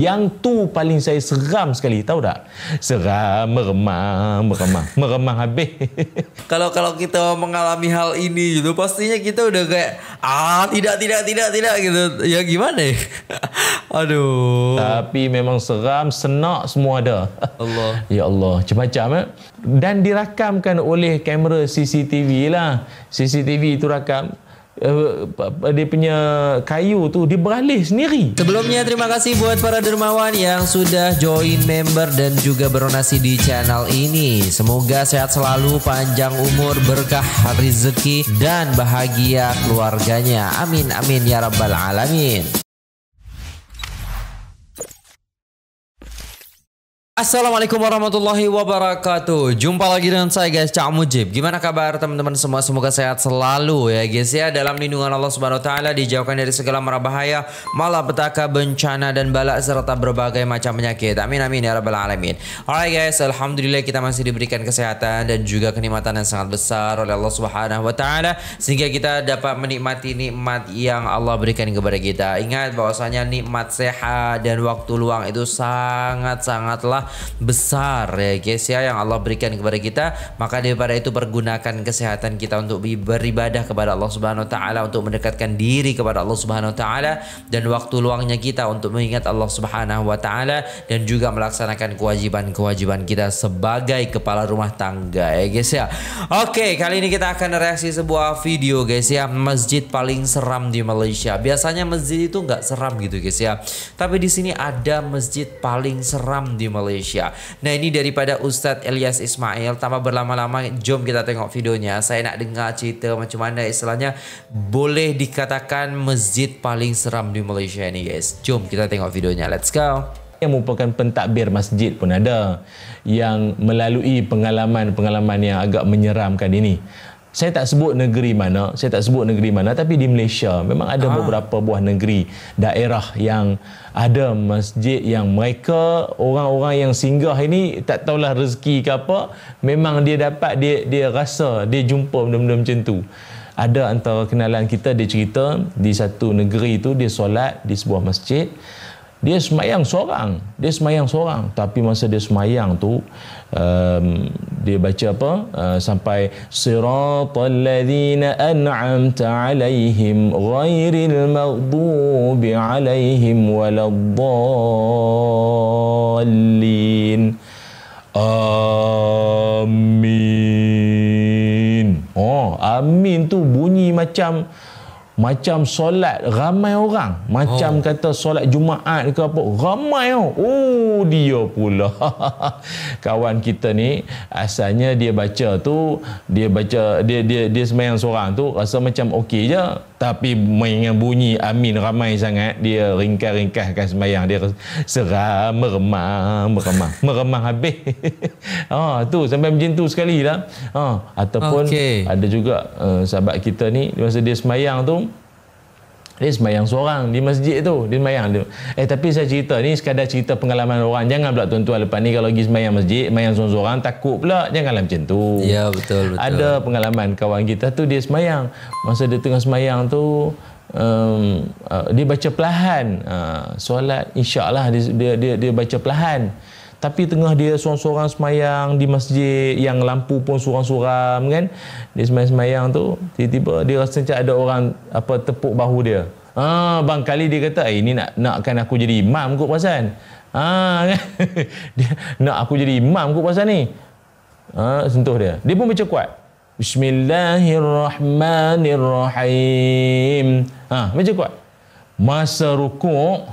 Yang tu paling saya seram sekali, tahu tak? Seram, meremang, meremang, meremang habis. kalau kalau kita mengalami hal ini gitu, pastinya kita udah kayak ah tidak tidak tidak tidak gitu. Ya gimana? Aduh. Tapi memang seram, senak semua ada. Allah. ya Allah, macam-macam eh? Dan dirakamkan oleh kamera CCTV lah. CCTV itu rakam. Eh, eh, dia punya kayu tu dia beralih sendiri. Sebelumnya terima kasih buat para dermawan yang sudah join member dan juga beronasi di channel ini. Semoga sehat selalu, panjang umur, berkah rezeki dan bahagia keluarganya. Amin amin ya rabbal alamin. Assalamualaikum warahmatullahi wabarakatuh Jumpa lagi dengan saya guys Cak Mujib Gimana kabar teman-teman semua Semoga sehat selalu ya guys ya Dalam lindungan Allah subhanahu ta'ala Dijauhkan dari segala marah bahaya Malapetaka bencana dan balak Serta berbagai macam penyakit Amin amin ya rabbal alamin Alright guys Alhamdulillah kita masih diberikan kesehatan Dan juga kenikmatan yang sangat besar Oleh Allah subhanahu wa ta'ala Sehingga kita dapat menikmati nikmat Yang Allah berikan kepada kita Ingat bahwasanya nikmat sehat Dan waktu luang itu sangat-sangatlah besar ya guys ya yang Allah berikan kepada kita maka daripada itu pergunakan kesehatan kita untuk beribadah kepada Allah Subhanahu wa taala untuk mendekatkan diri kepada Allah Subhanahu wa taala dan waktu luangnya kita untuk mengingat Allah Subhanahu wa taala dan juga melaksanakan kewajiban-kewajiban kita sebagai kepala rumah tangga ya guys ya. Oke, kali ini kita akan reaksi sebuah video guys ya, masjid paling seram di Malaysia. Biasanya masjid itu nggak seram gitu guys ya. Tapi di sini ada masjid paling seram di Malaysia Malaysia. Nah ini daripada Ustaz Elias Ismail. Tanpa berlama-lama, jom kita tengok videonya. Saya nak dengar cerita macam mana istilahnya boleh dikatakan masjid paling seram di Malaysia ini guys. Jom kita tengok videonya. Let's go. Yang merupakan pentadbir masjid pun ada yang melalui pengalaman-pengalaman yang agak menyeramkan ini saya tak sebut negeri mana, saya tak sebut negeri mana tapi di Malaysia memang ada ha. beberapa buah negeri daerah yang ada masjid yang mereka orang-orang yang singgah ini tak tahulah rezeki ke apa, memang dia dapat dia dia rasa dia jumpa benda-benda macam tu. Ada antara kenalan kita dia cerita di satu negeri tu dia solat di sebuah masjid. Dia semayang seorang. Dia semayang seorang. Tapi masa dia semayang tu, um, dia baca apa uh, sampai siratal ladzina an'amta alaihim ghairil maghdubi alaihim waladdallin amin oh amin tu bunyi macam macam solat ramai orang macam oh. kata solat Jumaat ke apa ramai oh, oh dia pula kawan kita ni asalnya dia baca tu dia baca dia dia dia sembahyang seorang tu rasa macam okey je tapi mainan bunyi amin ramai sangat dia ringkah-ringkahkan semayang dia seram meremang meremang meremang habis oh, tu sampai macam tu sekali lah oh, ataupun okay. ada juga uh, sahabat kita ni masa dia semayang tu dia semayang seorang di masjid tu dia semayang tu eh tapi saya cerita ni sekadar cerita pengalaman orang jangan pula tuan-tuan lepas ni kalau pergi semayang masjid semayang seorang-seorang takut pula janganlah macam tu ya betul, betul ada pengalaman kawan kita tu dia semayang masa dia tengah semayang tu um, uh, dia baca perlahan uh, solat insyaAllah dia, dia, dia, dia baca perlahan tapi tengah dia seorang-seorang semayang di masjid yang lampu pun suram-suram kan dia semayang-semayang tu tiba-tiba dia rasa macam ada orang apa tepuk bahu dia Ah, bang kali dia kata, eh, ini nak nakkan aku jadi imam kot pasal. Ah, kan? dia nak aku jadi imam kot pasal ni. Ah, sentuh dia. Dia pun baca kuat. Bismillahirrahmanirrahim. Ah, baca kuat. Masa rukuk,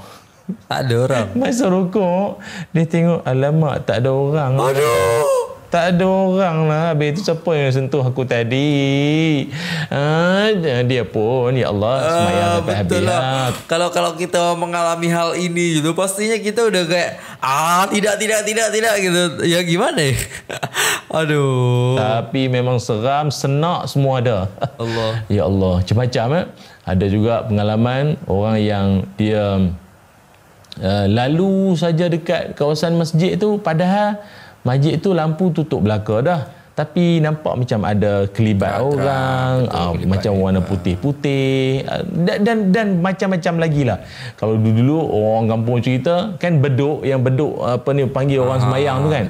tak ada orang. Masuk rokok, dia tengok, alamak, tak ada orang. Aduh! Tak ada orang lah. Habis itu siapa yang sentuh aku tadi? Ah, dia pun, ya Allah, ah, semayang sampai habis lah. Lah. Kalau, kalau kita mengalami hal ini, gitu, pastinya kita udah kayak, ah, tidak, tidak, tidak, tidak, gitu. Ya gimana ya? Aduh. Tapi memang seram, senak semua ada. Allah. Ya Allah, macam-macam. Eh? Ada juga pengalaman orang yang dia... Eh, lalu saja dekat kawasan masjid tu padahal masjid tu lampu tutup belaka dah tapi nampak macam ada kelibat ya, orang terang, uh, kelibat macam warna putih-putih ah, dan, dan dan macam-macam lagi lah kalau dulu-dulu orang kampung cerita kan beduk yang beduk apa ni panggil orang semayang tu kan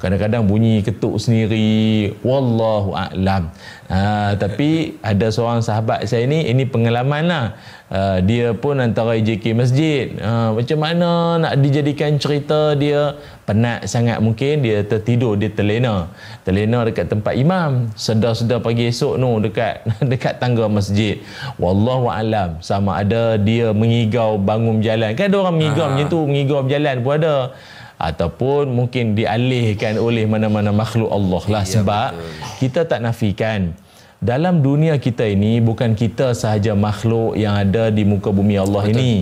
kadang-kadang bunyi ketuk sendiri wallahu a'lam uh, tapi ada seorang sahabat saya ni ini pengalaman lah Ah, dia pun antara JK Masjid. Uh, macam mana nak dijadikan cerita dia penat sangat mungkin dia tertidur dia terlena. Terlena dekat tempat imam. Sedar-sedar pagi esok tu dekat dekat tangga masjid. Wallahu alam sama ada dia mengigau bangun jalan. Kan ada orang mengigau ah. macam tu, mengigau berjalan pun ada. Ataupun mungkin dialihkan oleh mana-mana makhluk Allah lah sebab kita tak nafikan dalam dunia kita ini bukan kita sahaja makhluk yang ada di muka bumi Allah Betul. ini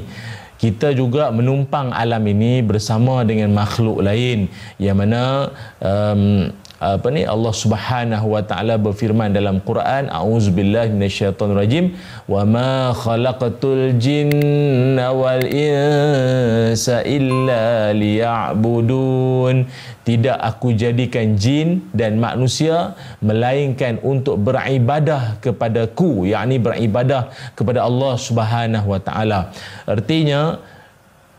kita juga menumpang alam ini bersama dengan makhluk lain yang mana um, apa ni Allah Subhanahu wa taala berfirman dalam Quran auzubillahi minasyaitonirrajim wa ma khalaqatul jinna wal insa illa liya'budun tidak aku jadikan jin dan manusia melainkan untuk beribadah kepadaku yakni beribadah kepada Allah Subhanahu wa taala artinya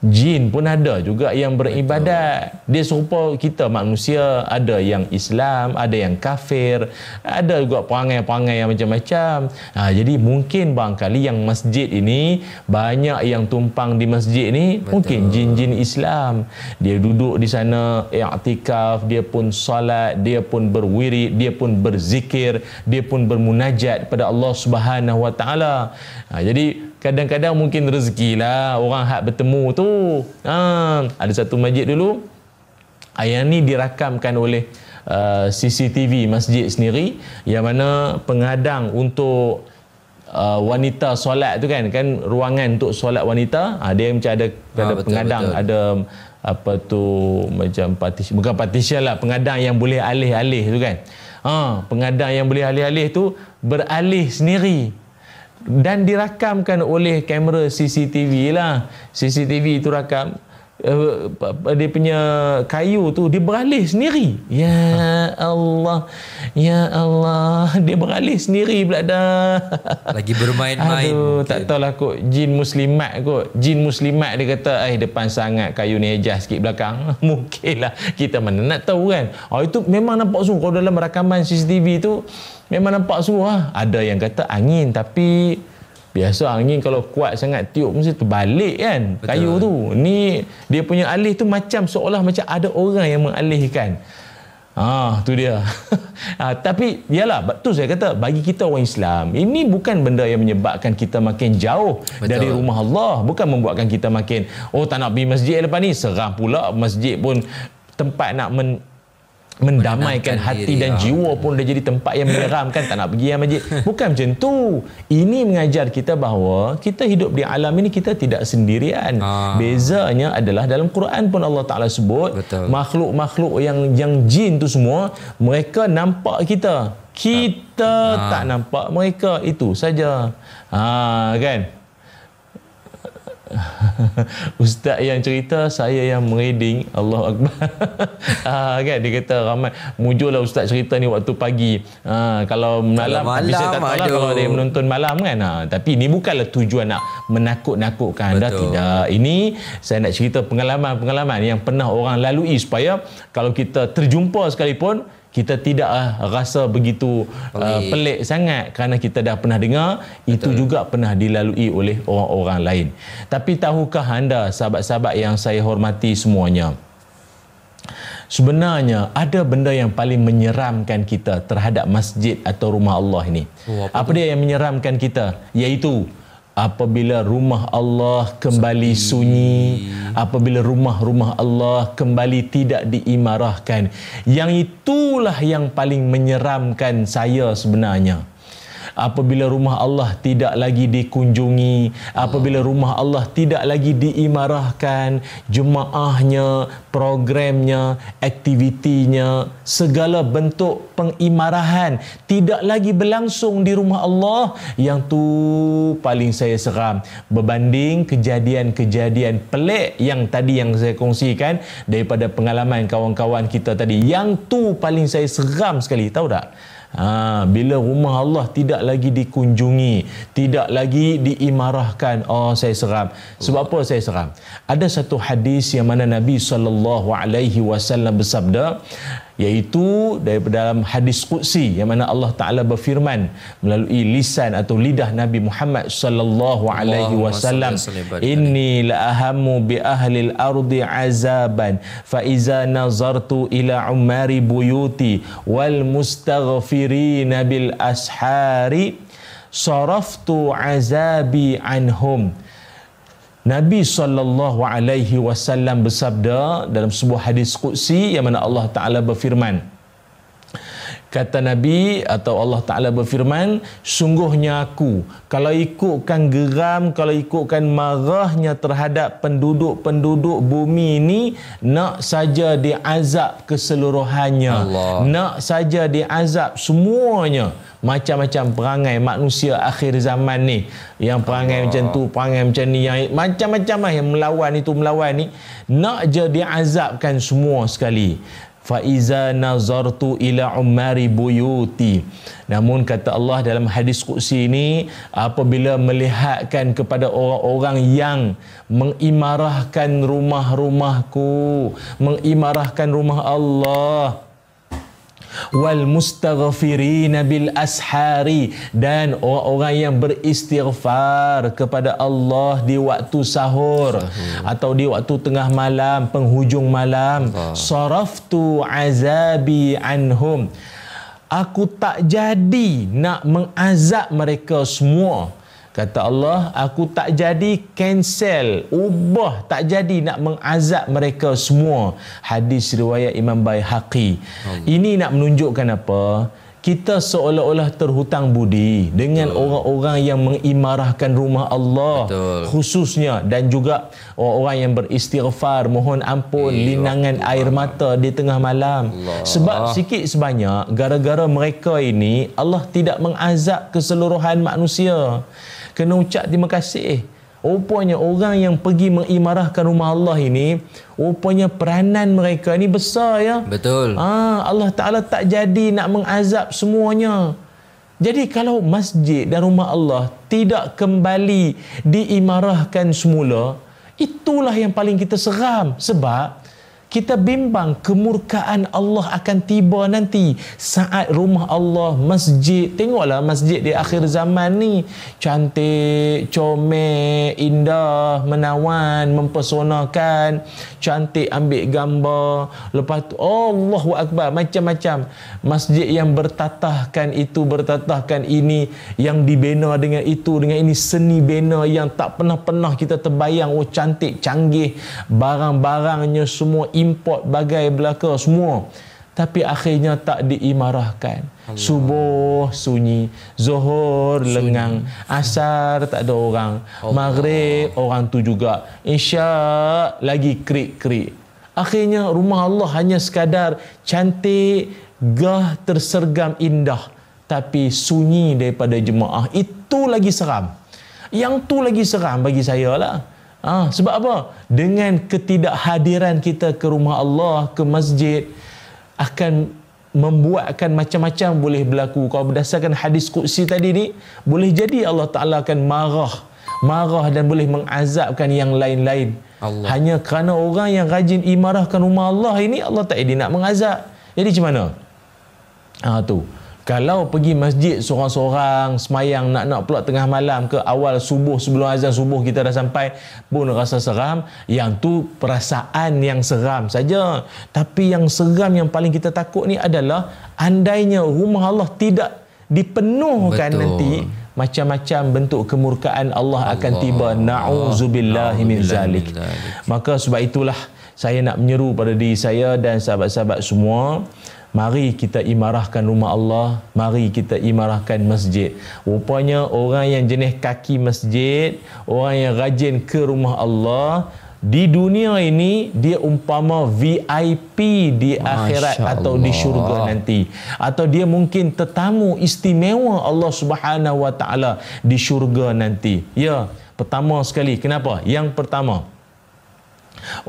jin pun ada juga yang beribadat. Betul. Dia serupa kita manusia, ada yang Islam, ada yang kafir, ada juga perangai-perangai yang macam-macam. Ha, jadi mungkin barangkali yang masjid ini, banyak yang tumpang di masjid ini, Betul. mungkin jin-jin Islam. Dia duduk di sana, i'tikaf, dia pun salat, dia pun berwirid, dia pun berzikir, dia pun bermunajat pada Allah Subhanahu Wa Taala. Ha, jadi kadang-kadang mungkin rezeki lah, orang hak bertemu tu. Ha, ada satu masjid dulu. Ayat ni dirakamkan oleh uh, CCTV masjid sendiri yang mana penghadang untuk uh, wanita solat tu kan kan ruangan untuk solat wanita ha, dia macam ada ha, ada betul, penghadang betul. ada um, apa tu macam partition bukan partition lah penghadang yang boleh alih-alih tu kan ha, penghadang yang boleh alih-alih tu beralih sendiri dan dirakamkan oleh kamera CCTV lah CCTV itu rakam Eh, dia punya kayu tu dia beralih sendiri ya Allah ya Allah dia beralih sendiri pula dah lagi bermain-main aduh tak tahulah kot jin muslimat kot jin muslimat dia kata eh depan sangat kayu ni hijah sikit belakang mungkin lah kita mana nak tahu kan oh, itu memang nampak semua kalau dalam rakaman CCTV tu memang nampak semua lah. ada yang kata angin tapi Biasa angin kalau kuat sangat tiup mesti terbalik kan Betul. kayu tu. Ni dia punya alih tu macam seolah macam ada orang yang mengalihkan. Ha tu dia. ha, tapi yalah tu saya kata bagi kita orang Islam ini bukan benda yang menyebabkan kita makin jauh Betul. dari rumah Allah, bukan membuatkan kita makin oh tak nak pergi masjid lepas ni seram pula masjid pun tempat nak men mendamaikan hati dan jiwa pun dah jadi tempat yang menyeramkan tak nak pergi yang masjid bukan macam tu ini mengajar kita bahawa kita hidup di alam ini kita tidak sendirian ah. bezanya adalah dalam Quran pun Allah Ta'ala sebut makhluk-makhluk yang yang jin tu semua mereka nampak kita kita ah. tak nampak mereka itu saja Ah, kan Ustaz yang cerita saya yang mereding Allah Akbar ah, kan dia kata ramai mujulah Ustaz cerita ni waktu pagi ah, kalau malam, malam tapi saya tak tahu lah kalau dia menonton malam kan ah, tapi ni bukanlah tujuan nak menakut-nakutkan anda Betul. tidak ini saya nak cerita pengalaman-pengalaman yang pernah orang lalui supaya kalau kita terjumpa sekalipun kita tidak ah, rasa begitu uh, pelik sangat kerana kita dah pernah dengar Betul. itu juga pernah dilalui oleh orang-orang lain tapi tahukah anda sahabat-sahabat yang saya hormati semuanya sebenarnya ada benda yang paling menyeramkan kita terhadap masjid atau rumah Allah ini oh, apa, apa dia yang menyeramkan kita iaitu apabila rumah Allah kembali Sepi. sunyi apabila rumah-rumah Allah kembali tidak diimarahkan yang itulah yang paling menyeramkan saya sebenarnya apabila rumah Allah tidak lagi dikunjungi apabila rumah Allah tidak lagi diimarahkan jemaahnya programnya aktivitinya segala bentuk pengimarahan tidak lagi berlangsung di rumah Allah yang tu paling saya seram berbanding kejadian-kejadian pelik yang tadi yang saya kongsikan daripada pengalaman kawan-kawan kita tadi yang tu paling saya seram sekali tahu tak Ha, bila rumah Allah tidak lagi dikunjungi, tidak lagi diimarahkan, oh saya seram. Sebab apa saya seram? Ada satu hadis yang mana Nabi saw bersabda, yaitu dari dalam hadis qudsi yang mana Allah Taala berfirman melalui lisan atau lidah Nabi Muhammad sallallahu alaihi wasallam inni la ahammu bi ahli al-ardi azaban fa nazar tu ila umar buyuti wal mustaghfirin bil ashari saraftu azabi anhum Nabi saw bersabda dalam sebuah hadis qudsi yang mana Allah taala berfirman kata Nabi atau Allah Ta'ala berfirman, sungguhnya aku, kalau ikutkan geram, kalau ikutkan marahnya terhadap penduduk-penduduk bumi ini, nak saja diazab keseluruhannya. Allah. Nak saja diazab semuanya. Macam-macam perangai manusia akhir zaman ni. Yang perangai Allah. macam tu, perangai macam ni. Yang, macam-macam lah yang melawan itu, melawan ni. Nak jadi azabkan semua sekali faiza nazartu ila ummari buyuti namun kata Allah dalam hadis qudsi ini apabila melihatkan kepada orang-orang yang mengimarahkan rumah-rumahku mengimarahkan rumah Allah wal mustaghfirina bil ashari dan orang-orang yang beristighfar kepada Allah di waktu sahur atau di waktu tengah malam penghujung malam saraftu azabi anhum aku tak jadi nak mengazab mereka semua Kata Allah, aku tak jadi cancel, ubah, tak jadi nak mengazab mereka semua. Hadis riwayat Imam Bayhaqi. Ini nak menunjukkan apa? Kita seolah-olah terhutang budi dengan orang-orang yang mengimarahkan rumah Allah Betul. khususnya dan juga orang-orang yang beristighfar mohon ampun eh, linangan Allah. air mata di tengah malam Allah. sebab sikit sebanyak gara-gara mereka ini Allah tidak mengazab keseluruhan manusia kena ucap terima kasih eh. rupanya orang yang pergi mengimarahkan rumah Allah ini rupanya peranan mereka ini besar ya betul ah Allah taala tak jadi nak mengazab semuanya jadi kalau masjid dan rumah Allah tidak kembali diimarahkan semula itulah yang paling kita seram sebab kita bimbang kemurkaan Allah akan tiba nanti saat rumah Allah masjid tengoklah masjid di akhir zaman ni cantik comel indah menawan mempesonakan cantik ambil gambar lepas tu Allahu akbar macam-macam masjid yang bertatahkan itu bertatahkan ini yang dibina dengan itu dengan ini seni bina yang tak pernah-pernah kita terbayang oh cantik canggih barang-barangnya semua import bagai belaka semua tapi akhirnya tak diimarahkan Allah. subuh sunyi zuhur sunyi. lengang asar tak ada orang Allah. maghrib orang tu juga insyaak lagi krik-krik akhirnya rumah Allah hanya sekadar cantik gah tersergam indah tapi sunyi daripada jemaah itu lagi seram yang tu lagi seram bagi saya lah. Ha, sebab apa? Dengan ketidakhadiran kita ke rumah Allah, ke masjid, akan membuatkan macam-macam boleh berlaku. Kalau berdasarkan hadis Qudsi tadi ni, boleh jadi Allah Ta'ala akan marah. Marah dan boleh mengazabkan yang lain-lain. Hanya kerana orang yang rajin imarahkan rumah Allah ini, Allah tak ada nak mengazab. Jadi macam mana? Ha, tu. Kalau pergi masjid seorang-seorang semayang nak-nak pula tengah malam ke awal subuh sebelum azan subuh kita dah sampai pun rasa seram. Yang tu perasaan yang seram saja. Tapi yang seram yang paling kita takut ni adalah andainya rumah Allah tidak dipenuhkan Betul. nanti macam-macam bentuk kemurkaan Allah, Allah akan tiba na'udzubillah min zalik maka sebab itulah saya nak menyeru pada diri saya dan sahabat-sahabat semua Mari kita imarahkan rumah Allah, mari kita imarahkan masjid. Rupanya orang yang jenis kaki masjid, orang yang rajin ke rumah Allah, di dunia ini dia umpama VIP di akhirat atau di syurga nanti atau dia mungkin tetamu istimewa Allah Subhanahu wa taala di syurga nanti. Ya, pertama sekali kenapa? Yang pertama,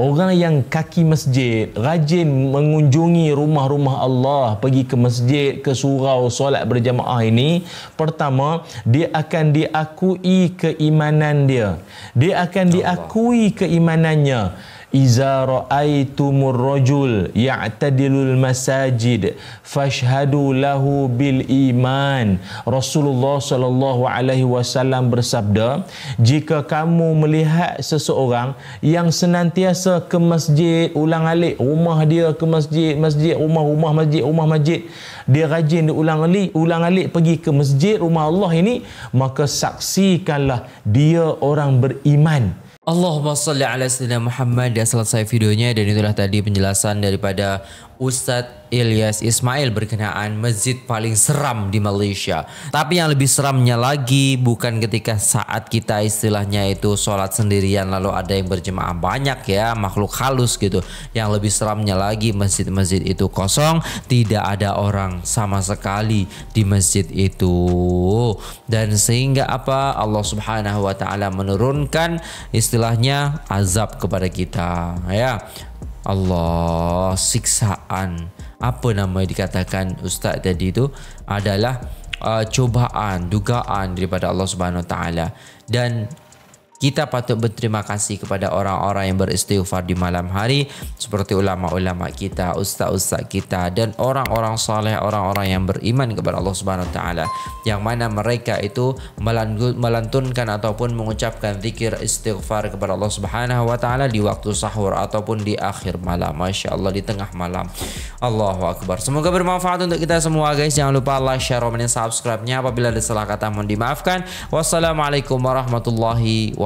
Orang yang kaki masjid, rajin mengunjungi rumah-rumah Allah, pergi ke masjid, ke surau, solat berjamaah ini, pertama, dia akan diakui keimanan dia. Dia akan diakui keimanannya. Iza ra'aitumur rajul ya'tadilul masajid fashhadu lahu bil iman. Rasulullah sallallahu alaihi wasallam bersabda, jika kamu melihat seseorang yang senantiasa ke masjid ulang-alik, rumah dia ke masjid, masjid rumah-rumah masjid, rumah masjid, dia rajin ulang alik ulang-alik pergi ke masjid rumah Allah ini, maka saksikanlah dia orang beriman. Allahumma salli ala sayyidina Muhammad dan selesai videonya dan itulah tadi penjelasan daripada Ustadz Ilyas Ismail berkenaan masjid paling seram di Malaysia. Tapi yang lebih seramnya lagi bukan ketika saat kita istilahnya itu sholat sendirian lalu ada yang berjemaah banyak ya makhluk halus gitu. Yang lebih seramnya lagi masjid-masjid itu kosong tidak ada orang sama sekali di masjid itu. Dan sehingga apa Allah subhanahu wa ta'ala menurunkan istilahnya azab kepada kita ya Allah siksaan apa nama yang dikatakan ustaz tadi itu adalah uh, cubaan dugaan daripada Allah Subhanahu taala dan Kita patut berterima kasih kepada orang-orang yang beristighfar di malam hari seperti ulama-ulama kita, ustaz-ustaz kita dan orang-orang saleh, orang-orang yang beriman kepada Allah Subhanahu taala yang mana mereka itu melantunkan ataupun mengucapkan zikir istighfar kepada Allah Subhanahu wa taala di waktu sahur ataupun di akhir malam. Masya Allah di tengah malam. Allahu akbar. Semoga bermanfaat untuk kita semua guys. Jangan lupa like, share, komen, subscribe-nya apabila ada salah kata mohon dimaafkan. Wassalamualaikum warahmatullahi wabarakatuh.